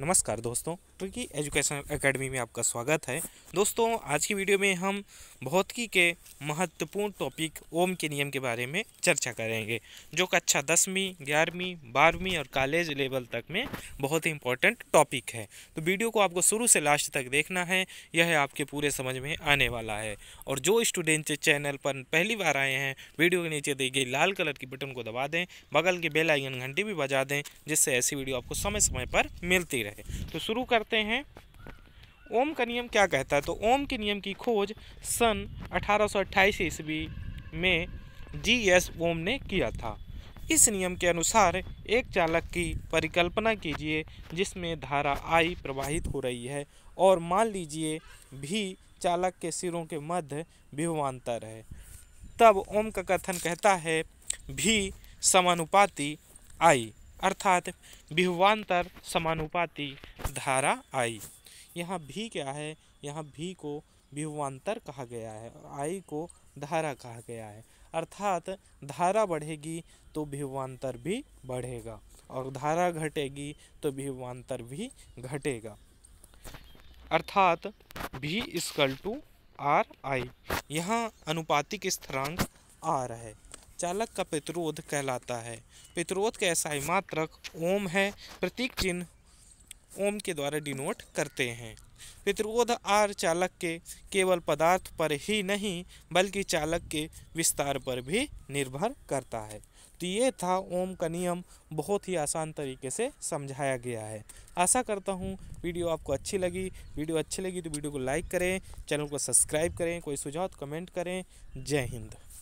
नमस्कार दोस्तों tricky education academy में आपका स्वागत है दोस्तों आज की वीडियो में हम भौतिकी के महत्वपूर्ण टॉपिक ओम के नियम के बारे में चर्चा करेंगे जो कक्षा अच्छा दसवीं ग्यारहवीं बारहवीं और कॉलेज लेवल तक में बहुत ही इंपॉर्टेंट टॉपिक है तो वीडियो को आपको शुरू से लास्ट तक देखना है यह आपके पूरे समझ में आने वाला है और जो स्टूडेंट चैनल पर पहली बार आए हैं वीडियो के नीचे दी गई लाल कलर की बटन को दबा दें बगल की बेलाइन घंटी भी बजा दें जिससे ऐसी वीडियो आपको समय समय पर मिलती रहे तो शुरू करते हैं ओम का नियम क्या कहता है तो ओम के नियम की खोज सन 1828 ईस्वी में जी एस ओम ने किया था इस नियम के अनुसार एक चालक की परिकल्पना कीजिए जिसमें धारा आई प्रवाहित हो रही है और मान लीजिए भी चालक के सिरों के मध्य विभवान्तर है तब ओम का कथन कहता है भी समानुपाती आई अर्थात विहवान्तर समानुपाती धारा आई यहाँ भी क्या है यहाँ भी को विहवान्तर कहा गया है और आई को धारा कहा गया है अर्थात धारा बढ़ेगी तो विहवान्तर भी बढ़ेगा और धारा घटेगी तो विहवान्तर भी घटेगा अर्थात भी इसकल टू आर आई यहाँ अनुपातिक स्थिरांक आर है चालक का प्रतिरोध कहलाता है प्रतिरोध का ऐसा ही मात्रक ओम है प्रतीक चिन्ह ओम के द्वारा डिनोट करते हैं प्रतिरोध आर चालक के केवल पदार्थ पर ही नहीं बल्कि चालक के विस्तार पर भी निर्भर करता है तो ये था ओम का नियम बहुत ही आसान तरीके से समझाया गया है आशा करता हूँ वीडियो आपको अच्छी लगी वीडियो अच्छी लगी तो वीडियो को लाइक करें चैनल को सब्सक्राइब करें कोई सुझाव तो कमेंट करें जय हिंद